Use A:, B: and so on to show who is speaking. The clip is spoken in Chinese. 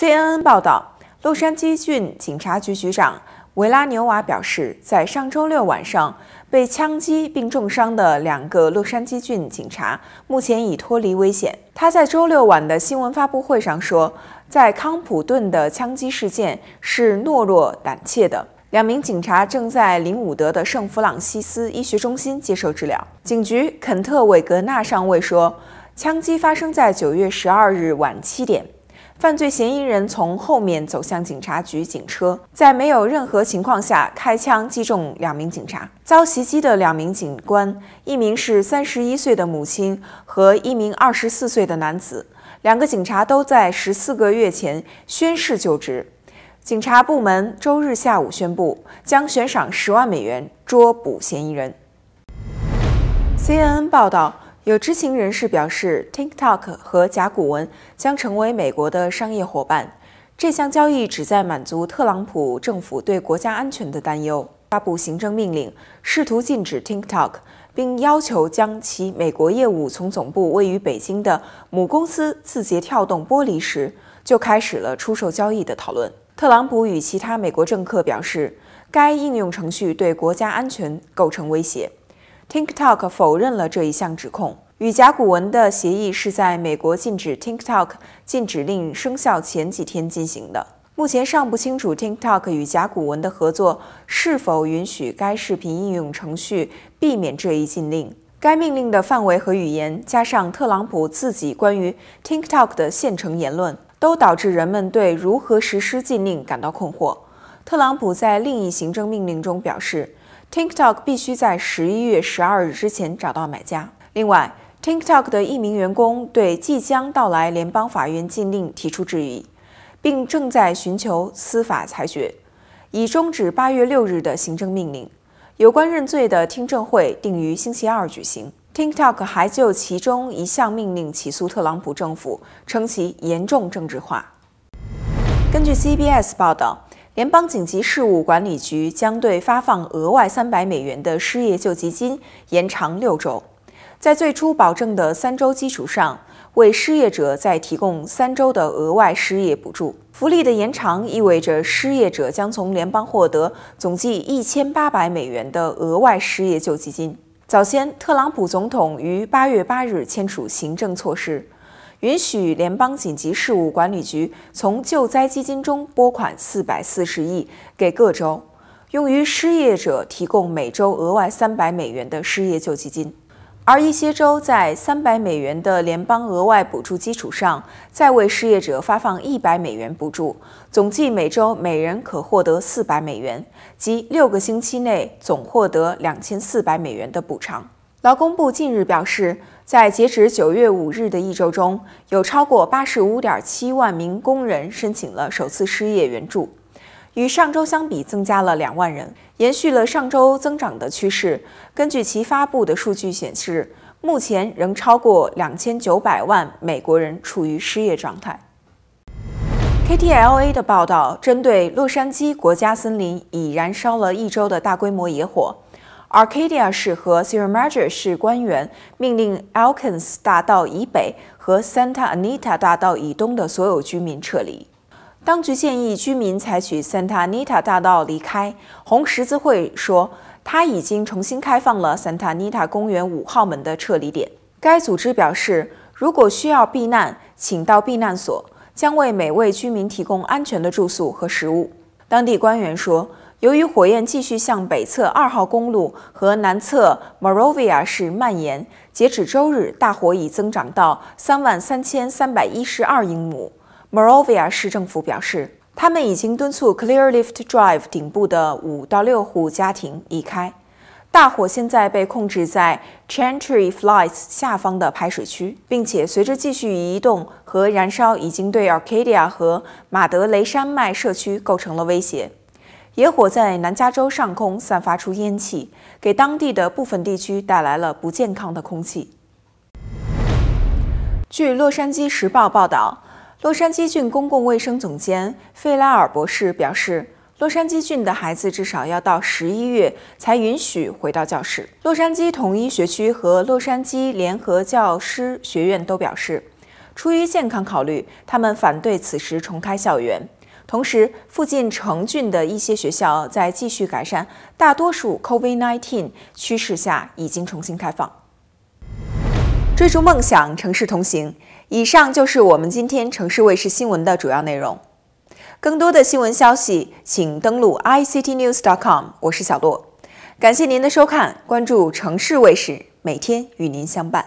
A: CNN 报道，洛杉矶郡警察局局长维拉纽瓦表示，在上周六晚上被枪击并重伤的两个洛杉矶郡警察目前已脱离危险。他在周六晚的新闻发布会上说，在康普顿的枪击事件是懦弱胆怯的。两名警察正在林伍德的圣弗朗西斯医学中心接受治疗。警局肯特·韦格纳上尉说，枪击发生在9月12日晚7点。犯罪嫌疑人从后面走向警察局，警车在没有任何情况下开枪击中两名警察。遭袭击的两名警官，一名是三十一岁的母亲和一名二十四岁的男子。两个警察都在十四个月前宣誓就职。警察部门周日下午宣布，将悬赏十万美元捉捕嫌疑人。CNN 报道。有知情人士表示，TikTok 和甲骨文将成为美国的商业伙伴。这项交易旨在满足特朗普政府对国家安全的担忧。发布行政命令，试图禁止 TikTok，并要求将其美国业务从总部位于北京的母公司字节跳动剥离时，就开始了出售交易的讨论。特朗普与其他美国政客表示，该应用程序对国家安全构成威胁。TikTok 否认了这一项指控。与甲骨文的协议是在美国禁止 TikTok 禁止令生效前几天进行的。目前尚不清楚 TikTok 与甲骨文的合作是否允许该视频应用程序避免这一禁令。该命令的范围和语言，加上特朗普自己关于 TikTok 的现成言论，都导致人们对如何实施禁令感到困惑。特朗普在另一行政命令中表示。TikTok 必须在十一月十二日之前找到买家。另外，TikTok 的一名员工对即将到来联邦法院禁令提出质疑，并正在寻求司法裁决，以终止八月六日的行政命令。有关认罪的听证会定于星期二举行。TikTok 还就其中一项命令起诉特朗普政府，称其严重政治化。根据 CBS 报道。联邦紧急事务管理局将对发放额外三百美元的失业救济金延长六周，在最初保证的三周基础上，为失业者再提供三周的额外失业补助。福利的延长意味着失业者将从联邦获得总计一千八百美元的额外失业救济金。早先，特朗普总统于八月八日签署行政措施。允许联邦紧急事务管理局从救灾基金中拨款四百四十亿给各州，用于失业者提供每周额外三百美元的失业救济金。而一些州在三百美元的联邦额外补助基础上，再为失业者发放一百美元补助，总计每周每人可获得四百美元，即六个星期内总获得两千四百美元的补偿。劳工部近日表示，在截止九月五日的一周中，有超过八十五点七万名工人申请了首次失业援助，与上周相比增加了两万人，延续了上周增长的趋势。根据其发布的数据显示，目前仍超过两千九百万美国人处于失业状态。KTLA 的报道针对洛杉矶国家森林已燃烧了一周的大规模野火。Arcadia 市和 s e r r a m a g e r 市官员命令 e l k i n s 大道以北和 Santa Anita 大道以东的所有居民撤离。当局建议居民采取 Santa Anita 大道离开。红十字会说，他已经重新开放了 Santa Anita 公园五号门的撤离点。该组织表示，如果需要避难，请到避难所，将为每位居民提供安全的住宿和食物。当地官员说。由于火焰继续向北侧二号公路和南侧 Morovia 市蔓延，截止周日，大火已增长到三万三千三百一十二英亩。Morovia 市政府表示，他们已经敦促 Clearlift Drive 顶部的五到六户家庭移开。大火现在被控制在 Chantry Flats 下方的排水区，并且随着继续移动和燃烧，已经对 Arcadia 和马德雷山脉社区构成了威胁。野火在南加州上空散发出烟气，给当地的部分地区带来了不健康的空气。据《洛杉矶时报》报道，洛杉矶郡公共卫生总监费拉尔博士表示，洛杉矶郡的孩子至少要到十一月才允许回到教室。洛杉矶统一学区和洛杉矶联合教师学院都表示，出于健康考虑，他们反对此时重开校园。同时，附近城郡的一些学校在继续改善，大多数 COVID-19 趋势下已经重新开放。追逐梦想，城市同行。以上就是我们今天城市卫视新闻的主要内容。更多的新闻消息，请登录 iCityNews.com。我是小洛，感谢您的收看，关注城市卫视，每天与您相伴。